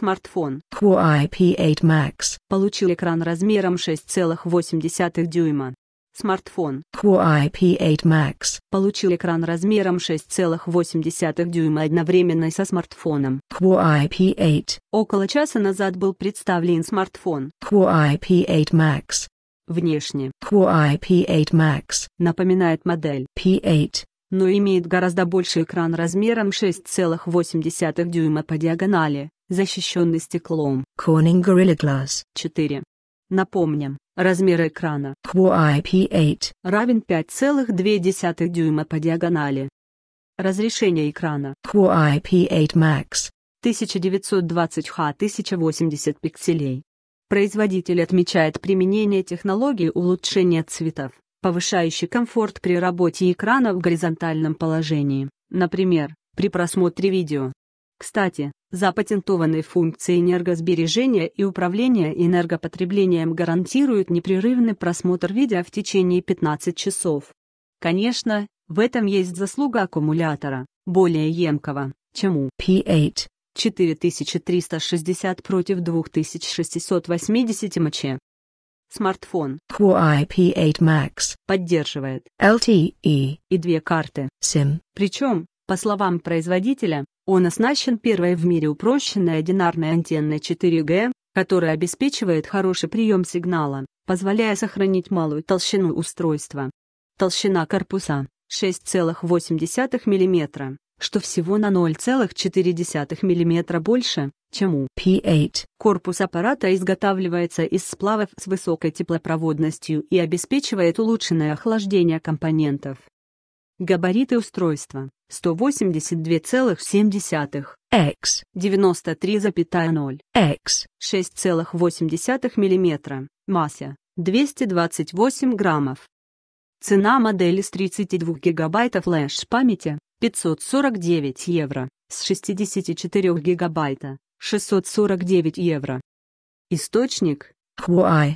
Смартфон Huawei P8 Max получил экран размером 6,8 дюйма. Смартфон Huawei P8 Max получил экран размером 6,8 дюйма одновременно со смартфоном Huawei P8. Около часа назад был представлен смартфон Huawei P8 Max. Внешне Huawei P8 Max напоминает модель P8 но имеет гораздо больше экран размером 6,8 дюйма по диагонали, защищенный стеклом. Corning Gorilla Glass 4. Напомним, размер экрана Huawei p 8 равен 5,2 дюйма по диагонали. Разрешение экрана Huawei p 8 Max 1920 х 1080 пикселей. Производитель отмечает применение технологии улучшения цветов повышающий комфорт при работе экрана в горизонтальном положении, например, при просмотре видео. Кстати, запатентованные функции энергосбережения и управления энергопотреблением гарантируют непрерывный просмотр видео в течение 15 часов. Конечно, в этом есть заслуга аккумулятора, более емкого, чем у P8 4360 против 2680 мАч. Смартфон Huawei P8 Max поддерживает LTE и две карты SIM. Причем, по словам производителя, он оснащен первой в мире упрощенной одинарной антенной 4G, которая обеспечивает хороший прием сигнала, позволяя сохранить малую толщину устройства. Толщина корпуса 6,8 мм, что всего на 0,4 мм больше, чем у P8. Корпус аппарата изготавливается из сплавов с высокой теплопроводностью и обеспечивает улучшенное охлаждение компонентов. Габариты устройства 182,7 x 93,0 x 6,8 мм, масса 228 граммов. Цена модели с 32 гигабайтов флеш-памяти 549 евро, с 64 гигабайта, 649 евро. Источник – Huawei.